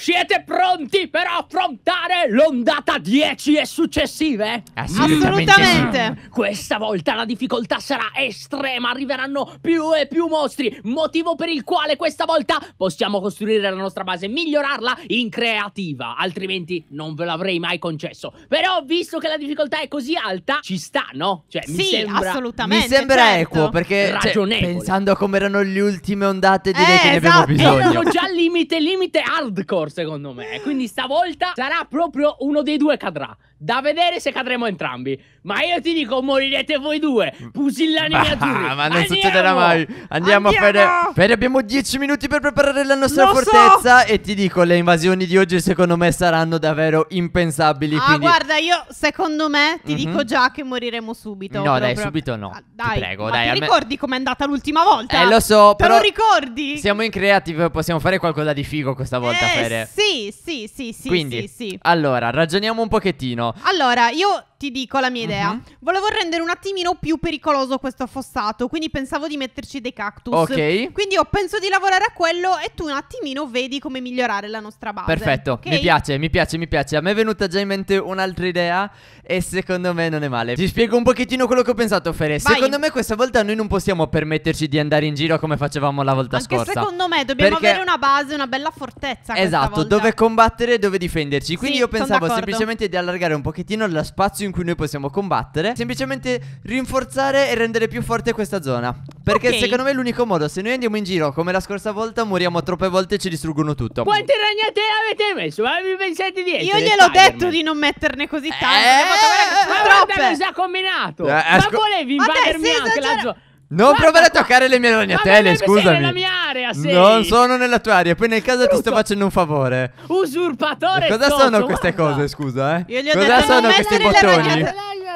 Siete pronti per affrontare l'ondata 10 e successive? Assolutamente. Assolutamente. Questa volta la difficoltà sarà estrema, arriveranno più e più mostri, motivo per il quale questa volta possiamo costruire la nostra base e migliorarla in creativa, altrimenti non ve l'avrei mai concesso. Però visto che la difficoltà è così alta, ci sta, no? Cioè, sì, mi sembra, assolutamente. Mi sembra certo. equo perché cioè, pensando a come erano le ultime ondate direi eh, che esatto. ne abbiamo esatto. bisogno. Erano già limite limite hardcore secondo me. Quindi stavolta sarà proprio uno dei due cadrà. Da vedere se cadremo entrambi. Ma io ti dico, morirete voi due, pusillanimi ah, azzurri. Ma non Andiamo! succederà mai. Andiamo, Andiamo! Fede. Fede, abbiamo dieci minuti per preparare la nostra Lo fortezza. So! E ti dico, le invasioni di oggi, secondo me, saranno davvero impensabili. Ah, quindi... guarda, io, secondo me, ti mm -hmm. dico già che moriremo subito. No, proprio. dai, subito no. Ah, dai, ti prego, dai. Ti alme... ricordi com'è andata l'ultima volta? Eh, lo so, Te però... lo ricordi? Siamo in creative, possiamo fare qualcosa di figo questa volta, eh, Fede. Eh. Sì, sì, sì, sì. Quindi, sì, sì. allora, ragioniamo un pochettino. Allora, io ti dico la mia idea. Uh-huh. Volevo rendere un attimino più pericoloso questo fossato, quindi pensavo di metterci dei cactus. Ok. Quindi io penso di lavorare a quello e tu un attimino vedi come migliorare la nostra base. Perfetto, okay? mi piace, mi piace, mi piace. A me è venuta già in mente un'altra idea e secondo me non è male. Ti spiego un pochettino quello che ho pensato, Fere. Vai. Secondo me questa volta noi non possiamo permetterci di andare in giro come facevamo la volta Anche scorsa. secondo me dobbiamo Perché... avere una base, una bella fortezza. Esatto, dove combattere e dove difenderci. Quindi sì, io pensavo semplicemente di allargare un pochettino lo spazio in in cui noi possiamo combattere Semplicemente rinforzare e rendere più forte questa zona Perché okay. secondo me è l'unico modo Se noi andiamo in giro come la scorsa volta Moriamo troppe volte e ci distruggono tutto Quante ragnatele avete messo? Ma Avevi pensate di essere Io gliel'ho detto di non metterne così tante eh, Ma guarda eh, cosa ha combinato eh, Ma volevi invadermi anche la zona non Guarda provare qua. a toccare le mie ragnatele, scusami. Sei nella mia area, sei. Non sono nella tua area, poi nel caso Brutto. ti sto facendo un favore. Usurpatore Cosa sono Guarda. queste cose, scusa, eh? Io gli ho Cosa detto, sono questi bottoni?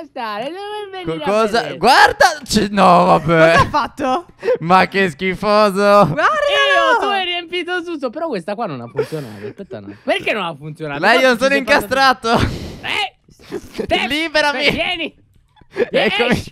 Stare, dove cosa? Guarda! no, vabbè. Cosa ha fatto? Ma che schifoso. Guarda! Io, tu hai riempito tutto, però questa qua non ha funzionato. Aspetta, no. Perché non ha funzionato? Lei, io sono incastrato. Eh! Te, Liberami! vieni! Yes. Eccomi.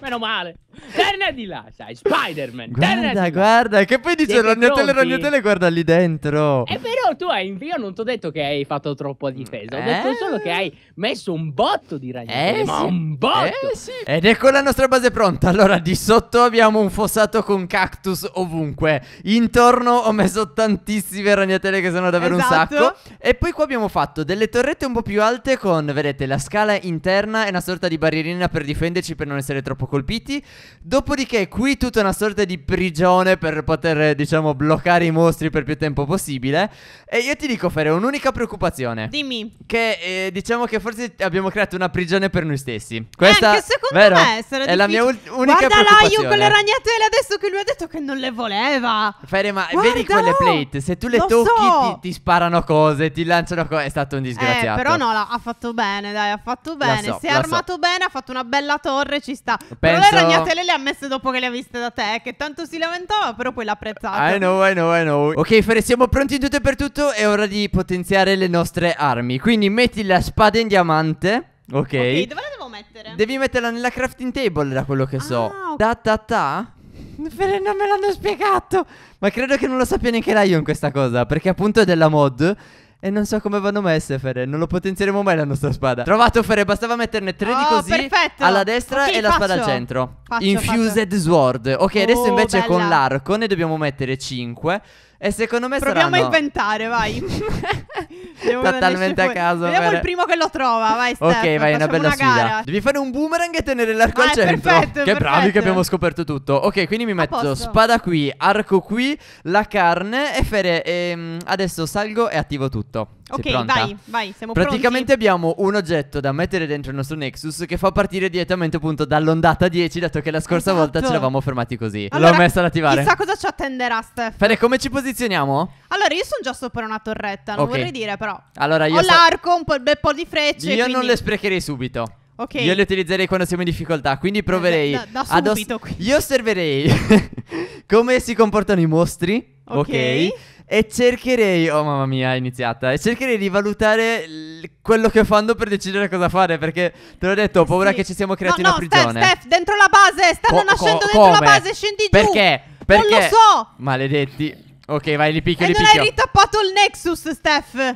Meno male. Torna di là, sai, Spider-Man. Guarda, guarda, che poi dice ragnatele, ragnatele, guarda lì dentro. E eh, però tu hai, in via, non ti ho detto che hai fatto troppo difesa, ho eh? detto solo che hai messo un botto di ragnatele, eh, ma sì. un botto. Eh, sì. Ed ecco la nostra base pronta, allora di sotto abbiamo un fossato con cactus ovunque, intorno ho messo tantissime ragnatele che sono davvero esatto. un sacco. E poi qua abbiamo fatto delle torrette un po' più alte con, vedete, la scala interna e una sorta di barrierina per difenderci per non essere troppo colpiti. Dopodiché qui tutta una sorta di prigione per poter, diciamo, bloccare i mostri per più tempo possibile. E io ti dico, Fere, un'unica preoccupazione. Dimmi. Che eh, diciamo che forse abbiamo creato una prigione per noi stessi. Questa, eh, anche secondo vero, me sarà è difficile. la mia unica Guarda preoccupazione. Guarda Lion con le ragnatele adesso che lui ha detto che non le voleva. Fere, ma Guarda, vedi quelle plate? Se tu le tocchi so. ti, ti, sparano cose, ti lanciano cose. È stato un eh, disgraziato. Eh, però no, la, ha fatto bene, dai, ha fatto bene. So, si è armato so. bene, ha fatto una bella torre, ci sta. Penso... Però le ragnatele le ha messe dopo che le ha viste da te, che tanto si lamentava, però poi l'ha apprezzata. I know, I know, I know. Ok, Fere, siamo pronti tutto e per tutto. È ora di potenziare le nostre armi. Quindi metti la spada in diamante. Ok. Ok, dove la devo mettere? Devi metterla nella crafting table, da quello che so. Ah, ok. Da da, ta. Fere non me l'hanno spiegato. Ma credo che non lo sappia neanche Lion questa cosa. Perché appunto è della mod. E non so come vanno messe, Fede. Non lo potenzieremo mai la nostra spada. Trovato, Fede. Bastava metterne tre di oh, così. perfetto. Alla destra Ok, e la spada al centro. Faccio, Infused Sword. Ok, adesso Oh, invece bella. con l'arco ne dobbiamo mettere cinque. E secondo me Proviamo saranno... a inventare, vai. Totalmente a caso. Vediamo per... il primo che lo trova, vai Steph, Ok, vai, una bella una sfida. Devi fare un boomerang e tenere l'arco ah, al centro. Perfetto, che perfetto. bravi che abbiamo scoperto tutto. Ok, quindi mi metto spada qui, arco qui, la carne e fere... E, ehm, adesso salgo e attivo tutto. Ok, vai, vai, siamo Praticamente pronti. abbiamo un oggetto da mettere dentro il nostro Nexus che fa partire direttamente appunto dall'ondata 10, dato che la scorsa esatto. volta ce l'avamo fermati così. Allora, L'ho messa ad attivare. Chissà cosa ci attenderà, Steph. Fede, come ci posizioniamo? Allora, io sono già sopra una torretta, non okay. vorrei dire però. Allora, io Ho so... l'arco, un, un bel po' di frecce. Io quindi... non le sprecherei subito. Okay. Io le utilizzerei quando siamo in difficoltà, quindi proverei. Da, da, da ad os- qui. Io osserverei come si comportano i mostri. Ok. okay e cercherei, oh mamma mia, è iniziata. E cercherei di valutare l- quello che fanno per decidere cosa fare. Perché te l'ho detto, ho paura sì. che ci siamo creati no, una no, prigione. Steph, Steph, dentro la base, stanno co- nascendo co- dentro come? la base, scendi perché? giù. Perché? Non lo so. Maledetti. Ok, vai, li picchio, e li picchio. E non hai ritappato il Nexus, Steph.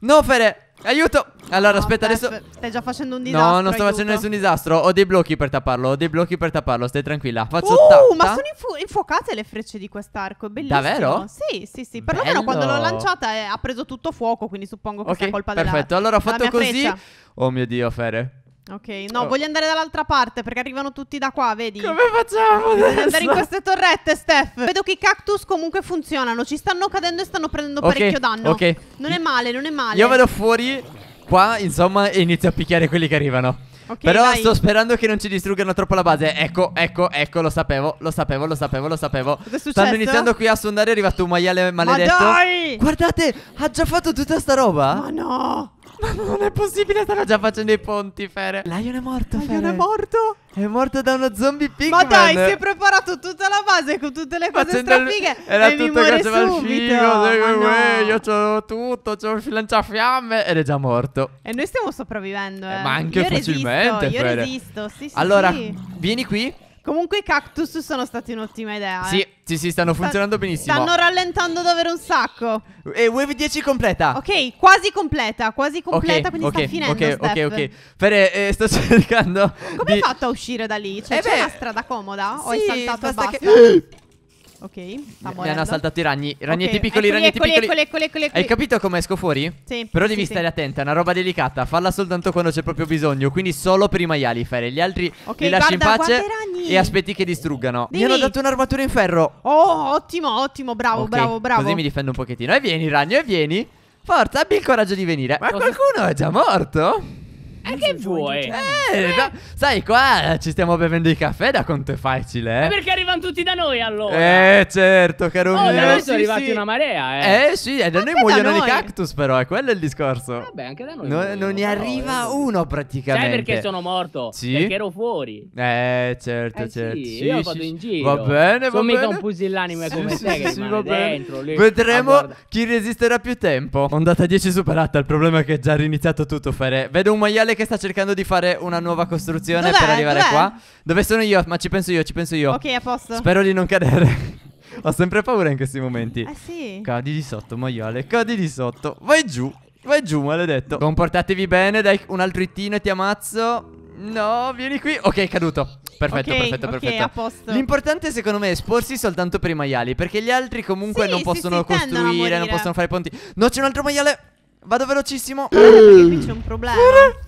No, Fere, Aiuto! Allora, no, aspetta, adesso. Stai già facendo un disastro. No, non sto aiuto. facendo nessun disastro. Ho dei blocchi per tapparlo. Ho dei blocchi per tapparlo. Stai tranquilla. Faccio uh, tappa. ma sono infu infuocate le frecce di quest'arco. È bellissimo. Davvero? Sì, sì, sì. Perlomeno quando l'ho lanciata è... Eh, ha preso tutto fuoco. Quindi suppongo che okay, sia colpa perfetto. della Perfetto. Allora ho fatto così. Freccia. Oh mio dio, Fere. Ok, no, oh. voglio andare dall'altra parte perché arrivano tutti da qua, vedi? Come facciamo adesso? andare in queste torrette, Steph. Vedo che i cactus comunque funzionano, ci stanno cadendo e stanno prendendo okay, parecchio danno. Ok. Non è male, non è male. Io vado fuori qua, insomma, e inizio a picchiare quelli che arrivano. Okay, Però vai. sto sperando che non ci distruggano troppo la base. Ecco, ecco, ecco, lo sapevo, lo sapevo, lo sapevo, lo sapevo. Stanno iniziando qui a sondare, è arrivato un maiale maledetto. Ma dai! Guardate, ha già fatto tutta sta roba? Ma no! Ma non è possibile, stanno già facendo i ponti, Fere. Lion è morto, Lion è morto. È morto da uno zombie pigman. Ma dai, si è preparato tutta la base con tutte le cose Facendo strafighe. Il... Era e tutto che c'era il figo, no. io c'ho tutto, c'ho il lanciafiamme ed è già morto. E noi stiamo sopravvivendo, eh. eh ma anche io facilmente, resisto, Fere. Io resisto, sì, sì. Allora, sì. vieni qui. Comunque i cactus sono stati un'ottima idea. Sì, eh. sì, sì, stanno funzionando Sta benissimo. Stanno rallentando davvero un sacco. E Wave 10 completa. Ok, quasi completa, quasi completa, okay, quindi okay, sta finendo. Ok, Steph. ok, ok. Fere, eh, sto cercando. Come hai fatto a uscire da lì? Cioè, eh c'è beh, una strada comoda? Sì, o hai saltato basta che... Ok. Mi hanno assaltato i ragni. ragnetti okay. piccoli, eccoli, ragnetti eccoli, piccoli. Eccoli, eccoli, eccoli, Hai capito come esco fuori? Sì. Però devi sì, stare sì. attenta, è una roba delicata. Falla soltanto quando c'è proprio bisogno. Quindi solo per i maiali, Fere. Gli altri okay, li lasci guarda, in pace e aspetti che distruggano. Dimmi. Mi hanno dato un'armatura in ferro. Oh, ottimo, ottimo. Bravo, okay. bravo, bravo. Così mi difendo un pochettino. E vieni, ragno, e vieni. Forza, abbi il coraggio di venire. Ma qualcuno è già morto? E eh, che vuoi? Certo. Eh, eh. sai, qua ci stiamo bevendo i caffè da quanto è facile, eh? Ma perché arrivano tutti da noi allora? Eh, certo, caro oh, mio. Da noi sono arrivati sì. una marea, eh. Eh, sì, e eh, da noi muoiono noi. di cactus, però, è quello il discorso. Vabbè, anche da noi. No, non ne arriva però, uno praticamente. Sai perché sono morto? Sì. Perché ero fuori. Eh, certo, eh, certo. Sì, sì, io sì, vado in giro. Va bene, va sono bene. mica un pusillanime come sì, te che sì, va dentro. Lì. Vedremo ah, chi resisterà più tempo. Ondata 10 superata, il problema è che è già riniziato tutto, fare Vedo un maiale che sta cercando di fare una nuova costruzione Dov'è? per arrivare Dov'è? qua. Dove sono io? Ma ci penso io, ci penso io. Ok, a posto. Spero di non cadere. Ho sempre paura in questi momenti. Eh sì. Cadi di sotto, maiale. Cadi di sotto. Vai giù. Vai giù, maledetto. Comportatevi bene, dai un altro ittino e ti ammazzo. No, vieni qui. Ok, caduto. Perfetto, okay, perfetto, okay, perfetto. A posto. L'importante secondo me è esporsi soltanto per i maiali, perché gli altri comunque sì, non possono sì, sì, costruire, non possono fare ponti. No, c'è un altro maiale. Vado velocissimo. Guarda, perché qui c'è un problema.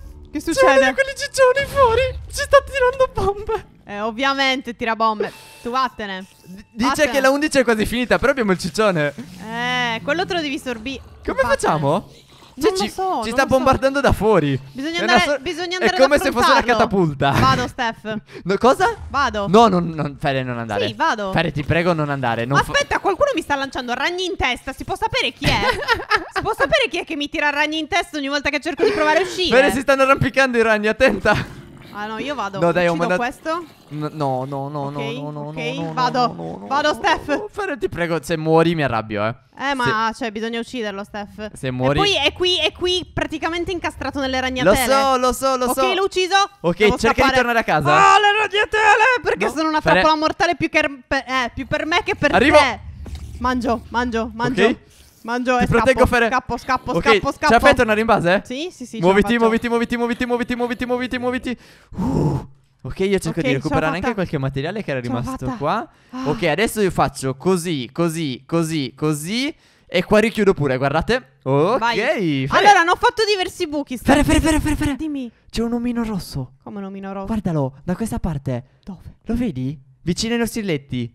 Che succede? C'è quelli ciccioni fuori. Ci sta tirando bombe. Eh, ovviamente tira bombe. Tu vattene. dice vattene. che la 11 è quasi finita, però abbiamo il ciccione. Eh, quello te lo devi sorbire. Come vattene. facciamo? Cioè, ci, so, ci sta bombardando so. da fuori. Bisogna andare, so- bisogna andare È come se fosse una catapulta. Vado, Steph. No, cosa? Vado. No, non, non, Fere, non andare. Sì, vado. Fere, ti prego, non andare. Non Aspetta, fa- qualcuno mi sta lanciando ragni in testa. Si può sapere chi è? si può sapere chi è che mi tira ragni in testa ogni volta che cerco di provare a uscire? Fere, si stanno arrampicando i ragni, attenta. Ah no, io vado. No, dai, ho mandato questo. No, no, no, no, no, no, Ok, vado. vado, Steph. Però ti prego, se muori mi arrabbio, eh. Eh, ma se... cioè, bisogna ucciderlo, Steph. Se muori. E poi è qui, è qui praticamente incastrato nelle ragnatele. Lo so, lo so, lo so. Ok, l'ho ucciso. Ok, Devo cerca scappare. di tornare a casa. Ah, oh, le ragnatele! Perché sono una trappola mortale più, che, per, eh, più per me che per Arrivo. te. Mangio, mangio, mangio. Ok. Mangio Ti e proteggo scappo, Fere. Scappo, scappo, okay. scappo, scappo. C'è Fere tornare in base? Eh? Sì, sì, sì. Muoviti, muoviti, muoviti, muoviti, muoviti, muoviti, muoviti, muoviti. Uh. Ok, io cerco okay, di recuperare anche qualche materiale che era rimasto qua. Ah. Ok, adesso io faccio così, così, così, così. E qua richiudo pure, guardate. Ok. Allora, hanno fatto diversi buchi. Fere, fere, fere, fere, fere. Dimmi. C'è un omino rosso. Come un omino rosso? Guardalo, da questa parte. Dove? Lo vedi? Vicino ai nostri letti.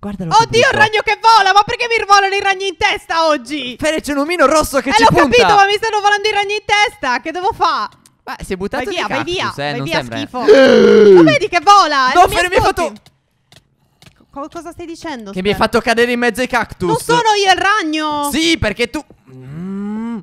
Guardalo. Oddio, il ragno che vola! Ma perché mi volano i ragni in testa oggi? Fede, c'è un omino rosso che eh, ci punta. Eh, l'ho capito, ma mi stanno volando i ragni in testa. Che devo fare? Beh, si è buttato vai via, cactus, vai via, eh, vai via, sembra... Eh. schifo. ma vedi che vola? Eh, no, Fede, mi ha fatto... Co cosa stai dicendo? Che spero? mi hai fatto cadere in mezzo ai cactus. Non sono io il ragno! Sì, perché tu... Mm.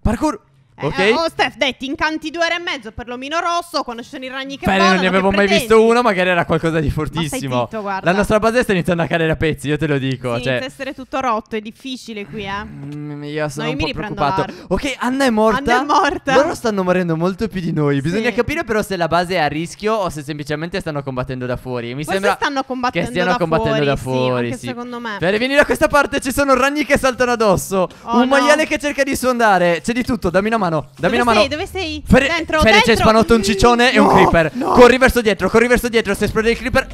Parkour... Eh, okay. oh Steph, dai, ti incanti due ore e mezzo per l'omino rosso quando ci sono i ragni che Bene, volano. non ne avevo mai pretendi? visto uno, magari era qualcosa di fortissimo. Zitto, La nostra base sta iniziando a cadere a pezzi, io te lo dico. Sì, cioè... inizia essere tutto rotto, è difficile qui, eh. Mm, io sono no, un io po' preoccupato. Ok, Anna è morta. Anna è morta. Loro stanno morendo molto più di noi. Bisogna sì. capire però se la base è a rischio o se semplicemente stanno combattendo da fuori. Mi Forse sembra stanno combattendo che stiano da combattendo fuori, da fuori. Sì, sì. secondo me. Per venire da questa parte ci sono ragni che saltano addosso. Oh, un no. maiale che cerca di sondare. C'è di tutto, dammi una mano mano, dammi una mano. dove sei? Fere- dentro, Fere dentro. c'è spanotto un ciccione no, e un creeper. No. Corri verso dietro, corri verso dietro. Se esplode il creeper.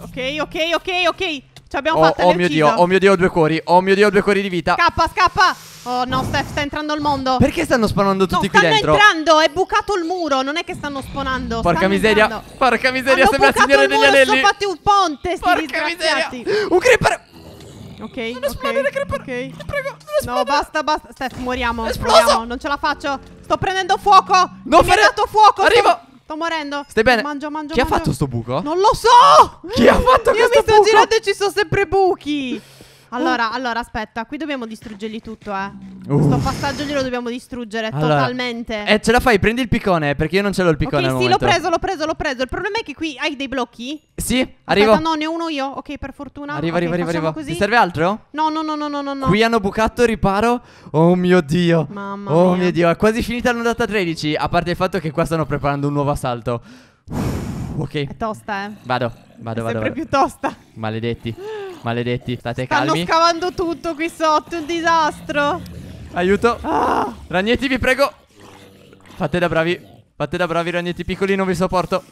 Ok, ok, ok, ok. Ci abbiamo oh, fatto Oh mio dio, oh mio dio, due cuori. Oh mio dio, due cuori di vita. Scappa, scappa. Oh no, Steph, sta entrando il mondo. Perché stanno spawnando tutti no, qui dentro? Stanno entrando, è bucato il muro. Non è che stanno spawnando. Porca stanno miseria. Entrando. Porca miseria, Hanno sembra il signore degli anelli. Sono fatti un ponte. Porca miseria. Un creeper. Ok. Non okay, esplodere, creeper. Ok. Ti prego. No, basta, basta. Steph, moriamo. Esploso. Non ce la faccio. Sto prendendo fuoco. Non Mi fare... è dato fuoco. Arrivo. Sto... morendo. Stai bene? Mangio, mangio, Chi mangio. ha fatto sto buco? Non lo so! Chi ha fatto Io questo buco? Io mi sto buco? girando e ci sono sempre buchi. Allora, uh. allora, aspetta, qui dobbiamo distruggerli tutto, eh. Uh. Questo passaggio glielo dobbiamo distruggere allora. totalmente. Eh, ce la fai, prendi il piccone, perché io non ce l'ho il piccone Ok, sì, l'ho preso, l'ho preso, l'ho preso. Il problema è che qui hai dei blocchi sì, arrivo. Aspetta, no, ne ho uno io. Ok, per fortuna. Arriva, okay, arriva, arrivo. Così. Ti serve altro? No, no, no, no, no, no. Qui hanno bucato riparo. Oh mio dio. Mamma oh mia. mio dio, è quasi finita l'ondata 13. A parte il fatto che qua stanno preparando un nuovo assalto. Ok. È tosta, eh. Vado, vado, è vado. Sempre vado. più tosta. Maledetti. Maledetti, state Stanno calmi. Stanno scavando tutto qui sotto, un disastro. Aiuto. Ah. Ragnetti, vi prego. Fate da bravi. Fate da bravi, ragnetti piccoli, non vi sopporto.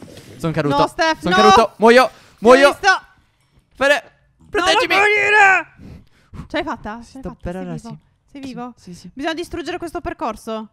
Sono caduto. No, Steph, Sono no. caduto. Muoio. Muoio. Fede, proteggimi. Non morire. Ce l'hai fatta? Ce l'hai fatta. Per ora sì. Sei vivo? Sì, sì. Bisogna distruggere questo percorso.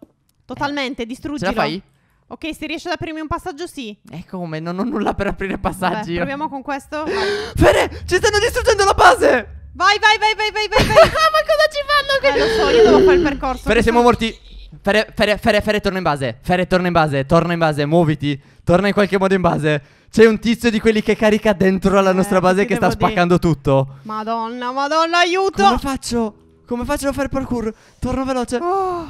Totalmente, eh. distruggilo. Ce la fai? Ok, se riesci ad aprirmi un passaggio, sì. E eh, come? Non ho nulla per aprire passaggi. Vabbè, proviamo con questo. Fede, ci stanno distruggendo la base. Vai, vai, vai, vai, vai, vai. Ma cosa ci fanno qui? Eh, lo so, io devo fare il percorso. Fede, siamo morti. Fere, Fere, Fere, Fere, torna in base. Fere, torna in base. Torna in base. Muoviti. Torna in qualche modo in base. C'è un tizio di quelli che carica dentro alla eh, nostra base che sta spaccando dire. tutto. Madonna, madonna, aiuto. Come faccio? Come faccio a fare parkour? Torno veloce. Oh.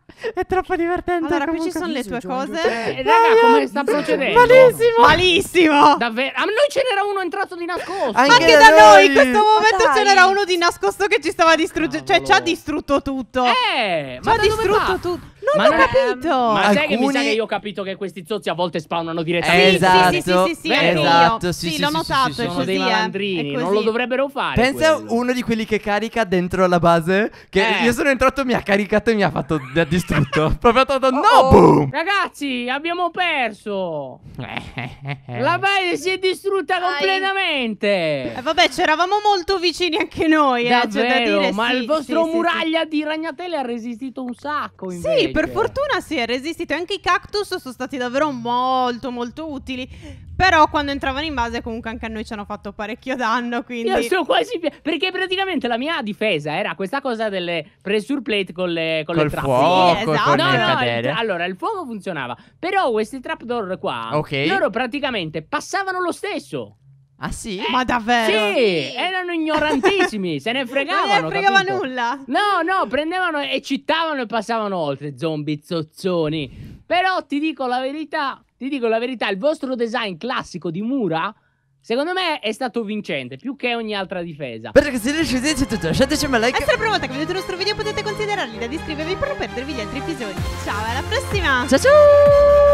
È troppo divertente. Allora, qui ci sono le tue cose. Eh, raga, come sta procedendo? Malissimo. Malissimo. Davvero. Ah, A noi ce n'era uno entrato di nascosto. Anche, Anche da, da noi, in questo momento ce n'era uno di nascosto che ci stava distruggendo. Cioè, ci ha distrutto tutto. Eh, ci ma ha distrutto tutto. Non ma ho non capito. È, ma Alcuni... sai che mi sa che io ho capito che questi zozzi a volte spawnano direttamente. esatto. Sì, sì, sì, sì, sì esatto. Sì, sì, sì, l'ho notato. Sì, sono così, dei malandrini. Non lo dovrebbero fare. Pensa quello. uno di quelli che carica dentro la base. Che eh. io sono entrato, mi ha caricato e mi ha fatto mi ha distrutto. Proprio ha fatto. No, oh, boom! Ragazzi, abbiamo perso. la base si è distrutta Dai. completamente. Eh, vabbè, c'eravamo molto vicini anche noi. Davvero, eh, cioè da dire, ma il vostro muraglia di ragnatele ha resistito un sacco. Invece. Sì, per fortuna si è resistito. Anche i cactus sono stati davvero molto, molto utili. Però quando entravano in base, comunque anche a noi ci hanno fatto parecchio danno. Quindi... Io sono quasi. Perché praticamente la mia difesa era questa cosa delle pressure plate con le, con Col le trap. Fuoco, sì, esatto. No, no, il, allora il fuoco funzionava. Però questi trapdoor qua. Ok. Loro praticamente passavano lo stesso. Ah sì? Eh, Ma davvero? Sì, erano ignorantissimi, se ne fregavano. Non ne fregava capito? nulla. No, no, prendevano e citavano e passavano oltre, zombie zozzoni. Però ti dico la verità, ti dico la verità, il vostro design classico di mura Secondo me è stato vincente più che ogni altra difesa. Perché se riuscite tutto, lasciateci un like. E se la prima volta che vedete il nostro video potete considerarli da iscrivervi per non perdervi gli altri episodi. Ciao, alla prossima! Ciao ciao!